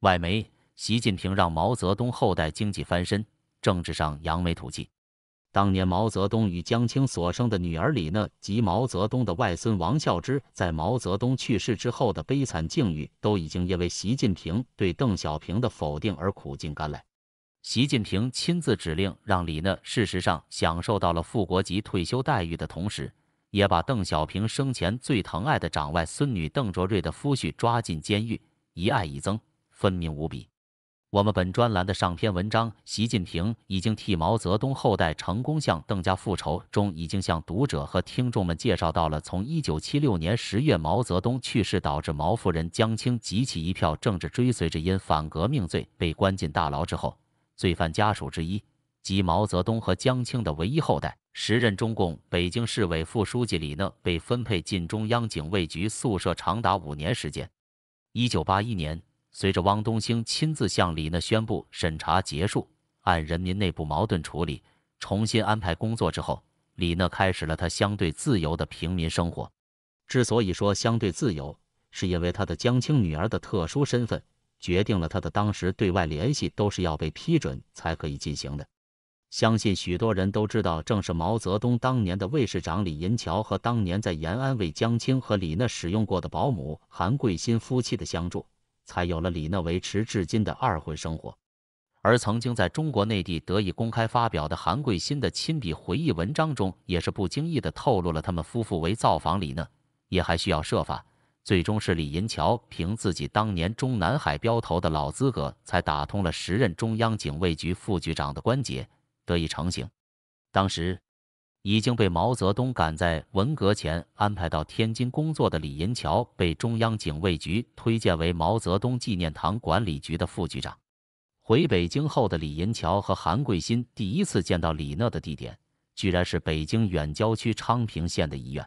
外媒：习近平让毛泽东后代经济翻身，政治上扬眉吐气。当年毛泽东与江青所生的女儿李讷及毛泽东的外孙王孝之，在毛泽东去世之后的悲惨境遇，都已经因为习近平对邓小平的否定而苦尽甘来。习近平亲自指令让李讷事实上享受到了副国级退休待遇的同时，也把邓小平生前最疼爱的长外孙女邓卓瑞的夫婿抓进监狱，一爱一憎。分明无比。我们本专栏的上篇文章《习近平已经替毛泽东后代成功向邓家复仇》中，已经向读者和听众们介绍到了：从1976年十月毛泽东去世，导致毛夫人江青及其一票政治追随者因反革命罪被关进大牢之后，罪犯家属之一，即毛泽东和江青的唯一后代、时任中共北京市委副书记李讷，被分配进中央警卫局宿舍长达五年时间。1981年。随着汪东兴亲自向李讷宣布审查结束，按人民内部矛盾处理，重新安排工作之后，李讷开始了她相对自由的平民生活。之所以说相对自由，是因为她的江青女儿的特殊身份决定了她的当时对外联系都是要被批准才可以进行的。相信许多人都知道，正是毛泽东当年的卫士长李银桥和当年在延安为江青和李讷使用过的保姆韩桂新夫妻的相助。才有了李讷维持至今的二婚生活，而曾经在中国内地得以公开发表的韩贵新的亲笔回忆文章中，也是不经意地透露了他们夫妇为造访李讷，也还需要设法。最终是李银桥凭自己当年中南海镖头的老资格，才打通了时任中央警卫局副局长的关节，得以成行。当时。已经被毛泽东赶在文革前安排到天津工作的李银桥，被中央警卫局推荐为毛泽东纪念堂管理局的副局长。回北京后的李银桥和韩贵新第一次见到李讷的地点，居然是北京远郊区昌平县的医院。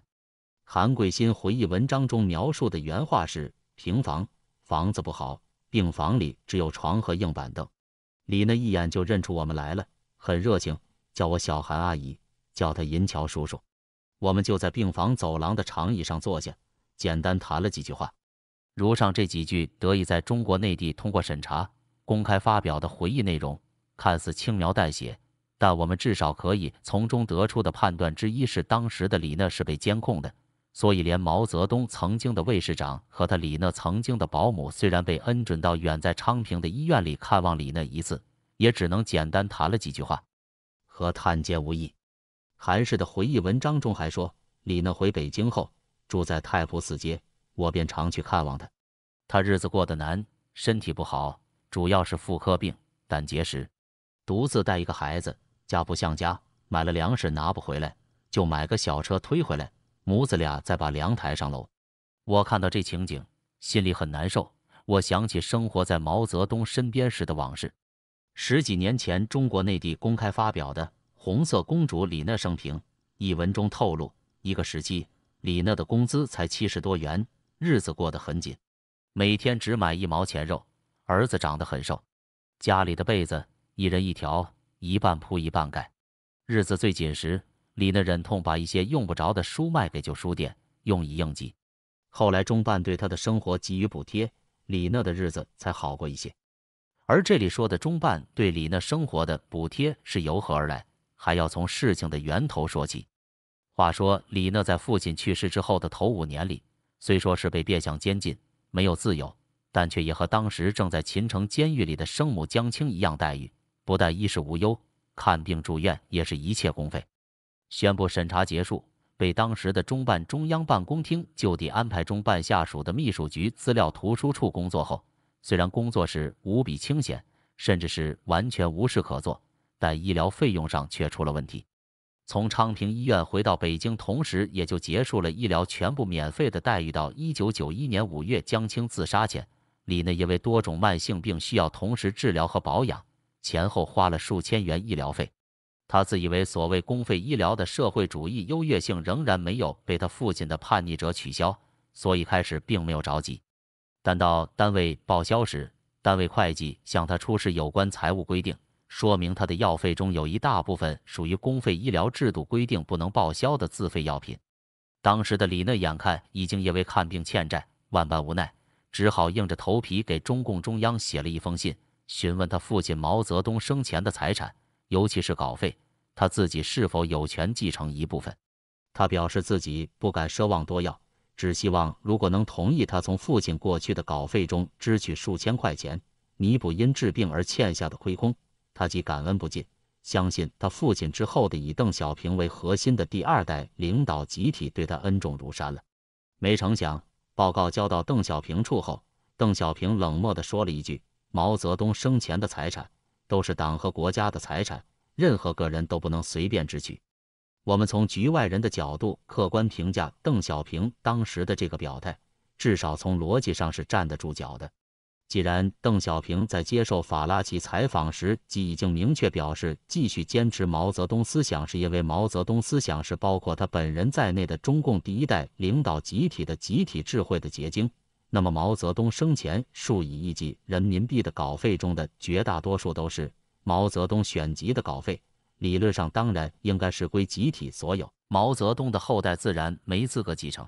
韩贵新回忆文章中描述的原话是：“平房，房子不好，病房里只有床和硬板凳。”李讷一眼就认出我们来了，很热情，叫我小韩阿姨。叫他银桥叔叔，我们就在病房走廊的长椅上坐下，简单谈了几句话。如上这几句得以在中国内地通过审查公开发表的回忆内容，看似轻描淡写，但我们至少可以从中得出的判断之一是，当时的李讷是被监控的，所以连毛泽东曾经的卫士长和他李讷曾经的保姆，虽然被恩准到远在昌平的医院里看望李讷一次，也只能简单谈了几句话，和探监无异。韩氏的回忆文章中还说，李讷回北京后住在太仆寺街，我便常去看望他。他日子过得难，身体不好，主要是妇科病、胆结石，独自带一个孩子，家不像家。买了粮食拿不回来，就买个小车推回来，母子俩再把粮抬上楼。我看到这情景，心里很难受。我想起生活在毛泽东身边时的往事，十几年前中国内地公开发表的。《红色公主李讷生平》一文中透露，一个时期，李讷的工资才七十多元，日子过得很紧，每天只买一毛钱肉，儿子长得很瘦，家里的被子一人一条，一半铺一半盖，日子最紧时，李讷忍痛把一些用不着的书卖给旧书店，用以应急。后来中办对她的生活给予补贴，李讷的日子才好过一些。而这里说的中办对李讷生活的补贴是由何而来？还要从事情的源头说起。话说李讷在父亲去世之后的头五年里，虽说是被变相监禁，没有自由，但却也和当时正在秦城监狱里的生母江青一样待遇，不但衣食无忧，看病住院也是一切公费。宣布审查结束，被当时的中办中央办公厅就地安排中办下属的秘书局资料图书处工作后，虽然工作是无比清闲，甚至是完全无事可做。但医疗费用上却出了问题。从昌平医院回到北京，同时也就结束了医疗全部免费的待遇。到一九九一年五月，江青自杀前，李内因为多种慢性病需要同时治疗和保养，前后花了数千元医疗费。他自以为所谓公费医疗的社会主义优越性仍然没有被他父亲的叛逆者取消，所以开始并没有着急。但到单位报销时，单位会计向他出示有关财务规定。说明他的药费中有一大部分属于公费医疗制度规定不能报销的自费药品。当时的李讷眼看已经因为看病欠债，万般无奈，只好硬着头皮给中共中央写了一封信，询问他父亲毛泽东生前的财产，尤其是稿费，他自己是否有权继承一部分。他表示自己不敢奢望多要，只希望如果能同意他从父亲过去的稿费中支取数千块钱，弥补因治病而欠下的亏空。他既感恩不尽，相信他父亲之后的以邓小平为核心的第二代领导集体对他恩重如山了。没成想，报告交到邓小平处后，邓小平冷漠地说了一句：“毛泽东生前的财产都是党和国家的财产，任何个人都不能随便支取。”我们从局外人的角度客观评价邓小平当时的这个表态，至少从逻辑上是站得住脚的。既然邓小平在接受法拉奇采访时即已经明确表示，继续坚持毛泽东思想是因为毛泽东思想是包括他本人在内的中共第一代领导集体的集体智慧的结晶，那么毛泽东生前数以亿计人民币的稿费中的绝大多数都是毛泽东选集的稿费，理论上当然应该是归集体所有，毛泽东的后代自然没资格继承。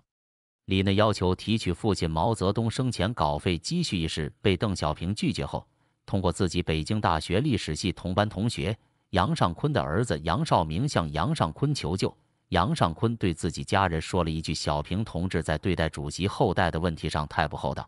李讷要求提取父亲毛泽东生前稿费积蓄一事被邓小平拒绝后，通过自己北京大学历史系同班同学杨尚昆的儿子杨绍明向杨尚昆求救，杨尚昆对自己家人说了一句：“小平同志在对待主席后代的问题上太不厚道。”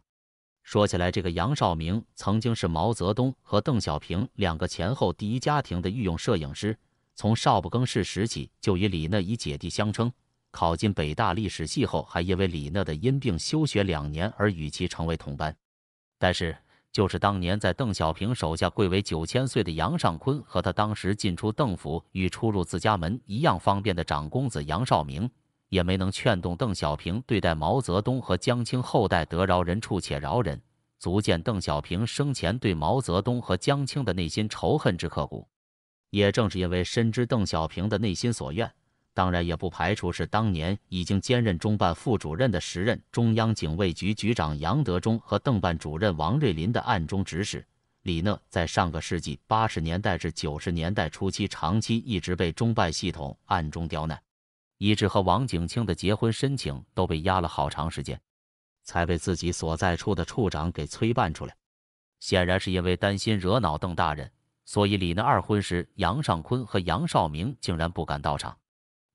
说起来，这个杨绍明曾经是毛泽东和邓小平两个前后第一家庭的御用摄影师，从少不更事时起就与李讷以姐弟相称。考进北大历史系后，还因为李讷的因病休学两年而与其成为同班。但是，就是当年在邓小平手下贵为九千岁的杨尚昆，和他当时进出邓府与出入自家门一样方便的长公子杨少明，也没能劝动邓小平对待毛泽东和江青后代得饶人处且饶人，足见邓小平生前对毛泽东和江青的内心仇恨之刻骨。也正是因为深知邓小平的内心所愿。当然也不排除是当年已经兼任中办副主任的时任中央警卫局局长杨德忠和邓办主任王瑞林的暗中指使。李讷在上个世纪八十年代至九十年代初期，长期一直被中办系统暗中刁难，以致和王景清的结婚申请都被压了好长时间，才被自己所在处的处长给催办出来。显然是因为担心惹恼邓大人，所以李讷二婚时，杨尚坤和杨少明竟然不敢到场。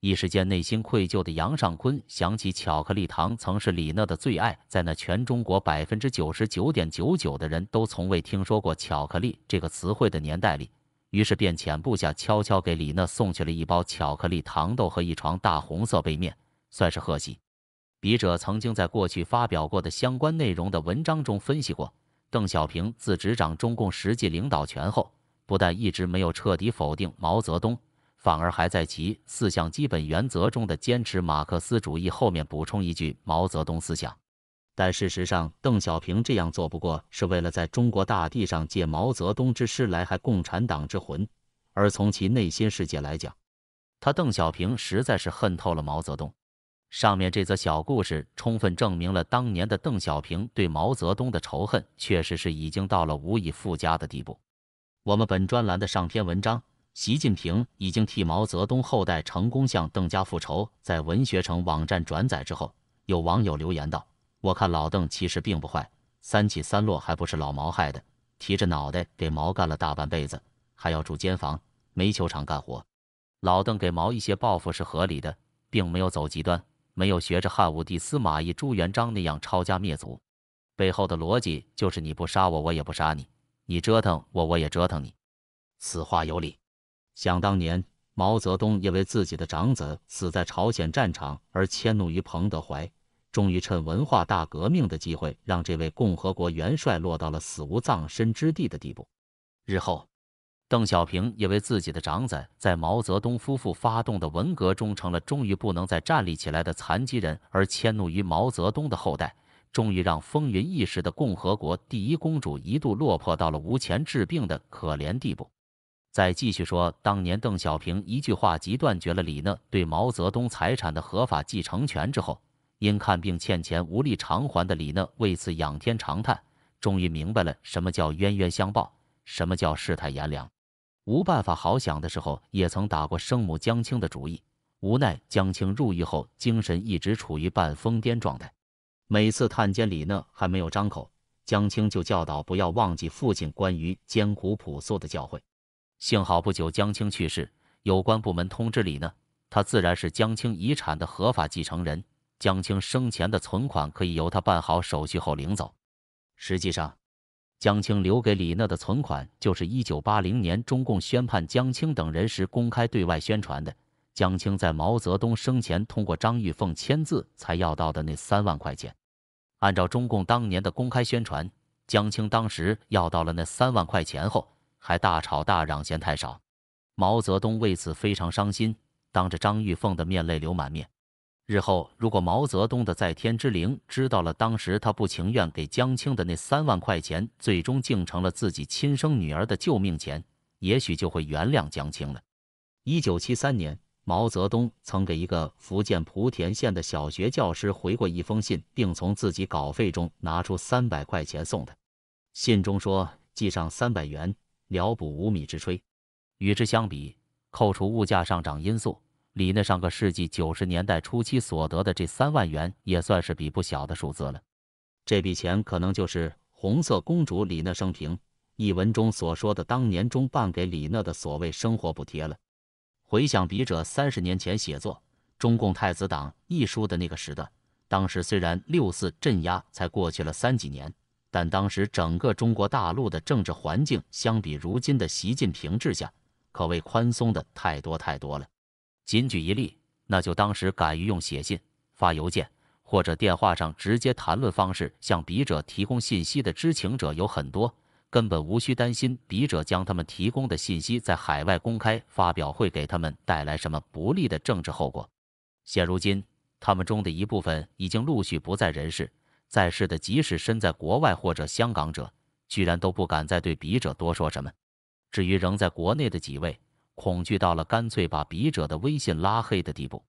一时间，内心愧疚的杨尚昆想起巧克力糖曾是李娜的最爱，在那全中国百分之九十九点九九的人都从未听说过“巧克力”这个词汇的年代里，于是便遣部下悄悄给李娜送去了一包巧克力糖豆和一床大红色被面，算是贺喜。笔者曾经在过去发表过的相关内容的文章中分析过，邓小平自执掌中共实际领导权后，不但一直没有彻底否定毛泽东。反而还在其四项基本原则中的坚持马克思主义后面补充一句毛泽东思想，但事实上，邓小平这样做不过是为了在中国大地上借毛泽东之师来害共产党之魂。而从其内心世界来讲，他邓小平实在是恨透了毛泽东。上面这则小故事充分证明了当年的邓小平对毛泽东的仇恨确实是已经到了无以复加的地步。我们本专栏的上篇文章。习近平已经替毛泽东后代成功向邓家复仇，在文学城网站转载之后，有网友留言道：“我看老邓其实并不坏，三起三落还不是老毛害的，提着脑袋给毛干了大半辈子，还要住间房，煤球厂干活。老邓给毛一些报复是合理的，并没有走极端，没有学着汉武帝、司马懿、朱元璋那样抄家灭族。背后的逻辑就是你不杀我，我也不杀你；你折腾我，我也折腾你。此话有理。”想当年，毛泽东因为自己的长子死在朝鲜战场而迁怒于彭德怀，终于趁文化大革命的机会，让这位共和国元帅落到了死无葬身之地的地步。日后，邓小平因为自己的长子在毛泽东夫妇发动的文革中成了终于不能再站立起来的残疾人而迁怒于毛泽东的后代，终于让风云一时的共和国第一公主一度落魄到了无钱治病的可怜地步。再继续说，当年邓小平一句话即断绝了李讷对毛泽东财产的合法继承权之后，因看病欠钱无力偿还的李讷为此仰天长叹，终于明白了什么叫冤冤相报，什么叫世态炎凉。无办法，好想的时候也曾打过生母江青的主意，无奈江青入狱后精神一直处于半疯癫状态。每次探监，李讷还没有张口，江青就教导不要忘记父亲关于艰苦朴素的教诲。幸好不久，江青去世，有关部门通知李讷，他自然是江青遗产的合法继承人。江青生前的存款可以由他办好手续后领走。实际上，江青留给李讷的存款就是1980年中共宣判江青等人时公开对外宣传的，江青在毛泽东生前通过张玉凤签字才要到的那三万块钱。按照中共当年的公开宣传，江青当时要到了那三万块钱后。还大吵大嚷嫌太少，毛泽东为此非常伤心，当着张玉凤的面泪流满面。日后如果毛泽东的在天之灵知道了当时他不情愿给江青的那三万块钱，最终竟成了自己亲生女儿的救命钱，也许就会原谅江青了。一九七三年，毛泽东曾给一个福建莆田县的小学教师回过一封信，并从自己稿费中拿出三百块钱送他。信中说：“寄上三百元。”聊补无米之炊。与之相比，扣除物价上涨因素，李讷上个世纪九十年代初期所得的这三万元，也算是笔不小的数字了。这笔钱可能就是《红色公主》李讷生平一文中所说的当年中办给李讷的所谓生活补贴了。回想笔者三十年前写作《中共太子党》一书的那个时段，当时虽然六四镇压才过去了三几年。但当时整个中国大陆的政治环境，相比如今的习近平治下，可谓宽松的太多太多了。仅举一例，那就当时敢于用写信、发邮件或者电话上直接谈论方式向笔者提供信息的知情者有很多，根本无需担心笔者将他们提供的信息在海外公开发表会给他们带来什么不利的政治后果。现如今，他们中的一部分已经陆续不在人世。在世的，即使身在国外或者香港者，居然都不敢再对笔者多说什么。至于仍在国内的几位，恐惧到了干脆把笔者的微信拉黑的地步。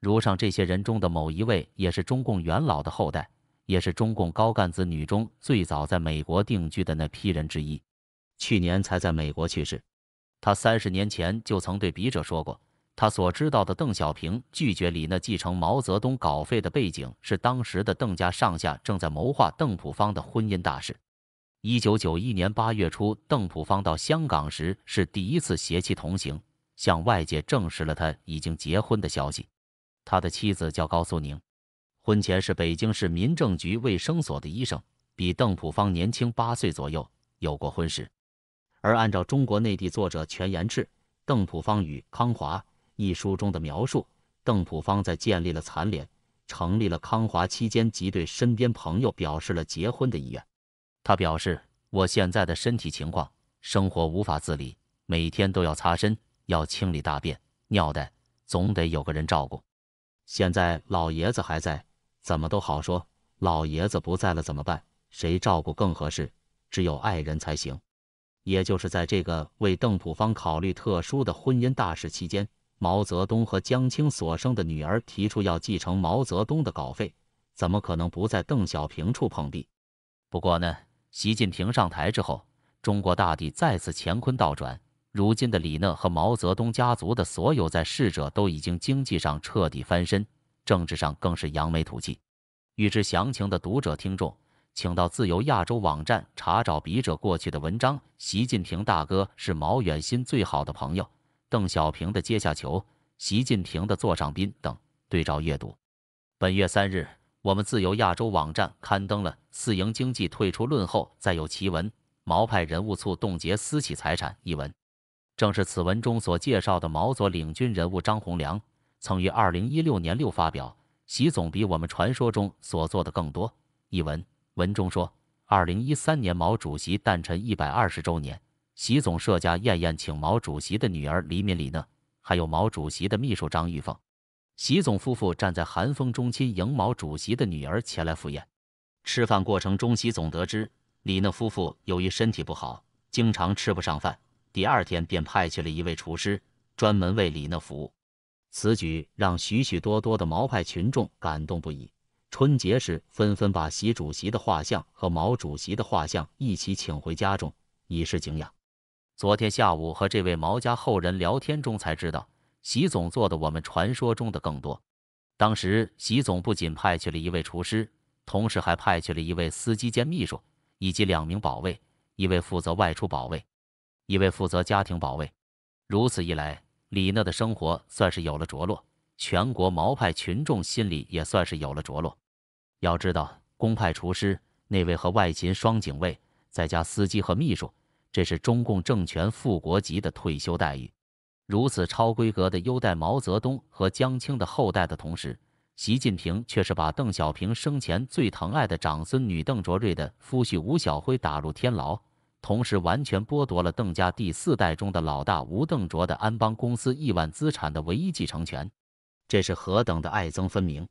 如上这些人中的某一位，也是中共元老的后代，也是中共高干子女中最早在美国定居的那批人之一，去年才在美国去世。他三十年前就曾对笔者说过。他所知道的邓小平拒绝李娜继承毛泽东稿费的背景是，当时的邓家上下正在谋划邓普方的婚姻大事。一九九一年八月初，邓普方到香港时是第一次携妻同行，向外界证实了他已经结婚的消息。他的妻子叫高素宁，婚前是北京市民政局卫生所的医生，比邓普方年轻八岁左右，有过婚史。而按照中国内地作者全延志，邓普方与康华。一书中的描述，邓朴方在建立了残联、成立了康华期间，即对身边朋友表示了结婚的意愿。他表示：“我现在的身体情况，生活无法自理，每天都要擦身、要清理大便、尿带，总得有个人照顾。现在老爷子还在，怎么都好说；老爷子不在了怎么办？谁照顾更合适？只有爱人才行。”也就是在这个为邓朴方考虑特殊的婚姻大事期间。毛泽东和江青所生的女儿提出要继承毛泽东的稿费，怎么可能不在邓小平处碰壁？不过呢，习近平上台之后，中国大地再次乾坤倒转。如今的李讷和毛泽东家族的所有在世者都已经经济上彻底翻身，政治上更是扬眉吐气。欲知详情的读者听众，请到自由亚洲网站查找笔者过去的文章。习近平大哥是毛远新最好的朋友。邓小平的阶下囚，习近平的座上宾等对照阅读。本月三日，我们自由亚洲网站刊登了“私营经济退出论”后再有奇闻：毛派人物促冻结私企财产一文。正是此文中所介绍的毛左领军人物张洪良，曾于二零一六年六发表“习总比我们传说中所做的更多”一文，文中说，二零一三年毛主席诞辰一百二十周年。习总设家宴宴请毛主席的女儿李敏、李讷，还有毛主席的秘书张玉凤。习总夫妇站在寒风中亲迎毛主席的女儿前来赴宴。吃饭过程中，习总得知李讷夫妇由于身体不好，经常吃不上饭，第二天便派去了一位厨师，专门为李讷服务。此举让许许多多的毛派群众感动不已。春节时，纷纷把习主席的画像和毛主席的画像一起请回家中，以示敬仰。昨天下午和这位毛家后人聊天中才知道，习总做的我们传说中的更多。当时习总不仅派去了一位厨师，同时还派去了一位司机兼秘书，以及两名保卫，一位负责外出保卫，一位负责家庭保卫。如此一来，李娜的生活算是有了着落，全国毛派群众心里也算是有了着落。要知道，公派厨师、那位和外勤双警卫，再加司机和秘书。这是中共政权副国级的退休待遇，如此超规格的优待毛泽东和江青的后代的同时，习近平却是把邓小平生前最疼爱的长孙女邓卓瑞的夫婿吴晓辉打入天牢，同时完全剥夺了邓家第四代中的老大吴邓卓的安邦公司亿万资产的唯一继承权，这是何等的爱憎分明！